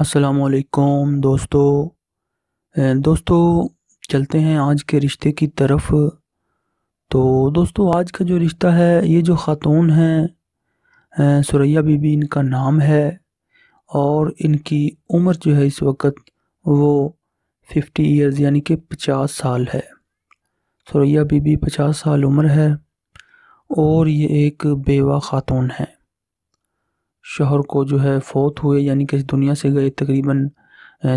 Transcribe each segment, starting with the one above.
असलकुम दोस्तों दोस्तों चलते हैं आज के रिश्ते की तरफ तो दोस्तों आज का जो रिश्ता है ये जो ख़ातून हैं सुरैया बीबी इनका नाम है और इनकी उम्र जो है इस वक्त वो फिफ्टी इयर्स यानी कि पचास साल है सुरैया बीबी पचास साल उम्र है और ये एक बेवा ख़ातून है शोहर को जो है फोत हुए यानी कि इस दुनिया से गए तकरीबन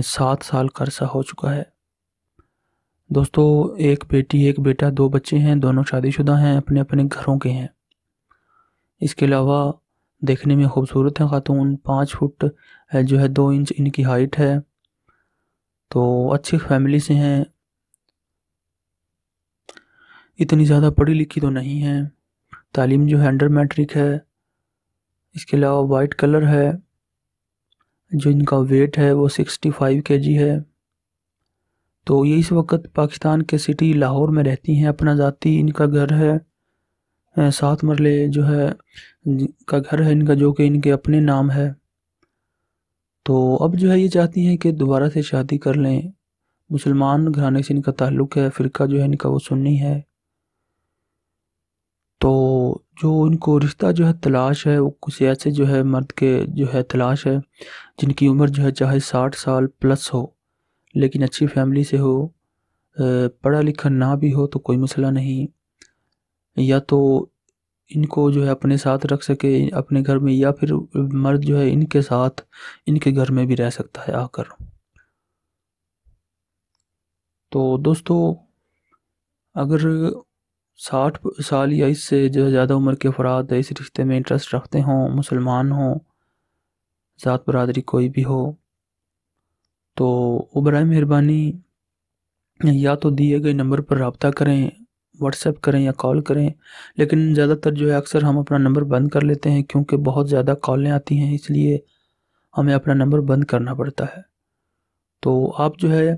सात साल का अरसा हो चुका है दोस्तों एक बेटी एक बेटा दो बच्चे हैं दोनों शादीशुदा हैं अपने अपने घरों के हैं इसके अलावा देखने में खूबसूरत हैं ख़ातून पाँच फुट जो है दो इंच इनकी हाइट है तो अच्छी फैमिली से हैं इतनी ज़्यादा पढ़ी लिखी तो नहीं है तालीम जो है अंडर मैट्रिक है इसके अलावा वाइट कलर है जो इनका वेट है वो सिक्सटी फाइव के जी है तो ये इस वक्त पाकिस्तान के सिटी लाहौर में रहती हैं अपना ज़ाती इनका घर है सात मरले जो है का घर है इनका जो कि इनके अपने नाम है तो अब जो है ये चाहती हैं कि दोबारा से शादी कर लें मुसलमान घराने से इनका ताल्लुक़ है फ़िरका जो है इनका वो सुन्नी है तो जो उनको रिश्ता जो है तलाश है वो कुछ ऐसे जो है मर्द के जो है तलाश है जिनकी उम्र जो है चाहे साठ साल प्लस हो लेकिन अच्छी फैमिली से हो पढ़ा लिखा ना भी हो तो कोई मसला नहीं या तो इनको जो है अपने साथ रख सके अपने घर में या फिर मर्द जो है इनके साथ इनके घर में भी रह सकता है आकर तो दोस्तों अगर साठ साल या इससे जो है ज़्यादा उम्र के अफराद इस रिश्ते में इंटरेस्ट रखते हों मुसलमान हों ज़ात बरदरी कोई भी हो तो बर मेहरबानी या तो दिए गए नंबर पर रबता करें व्हाट्सएप करें या कॉल करें लेकिन ज़्यादातर जो है अक्सर हम अपना नंबर बंद कर लेते हैं क्योंकि बहुत ज़्यादा कॉलें आती हैं इसलिए हमें अपना नंबर बंद करना पड़ता है तो आप जो है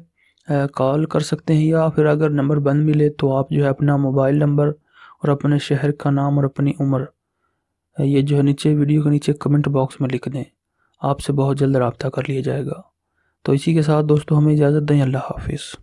कॉल कर सकते हैं या फिर अगर नंबर बंद मिले तो आप जो है अपना मोबाइल नंबर और अपने शहर का नाम और अपनी उम्र ये जो है नीचे वीडियो के नीचे कमेंट बॉक्स में लिख दें आपसे बहुत जल्द रबता कर लिया जाएगा तो इसी के साथ दोस्तों हमें इजाज़त दें अल्लाह हाफिज़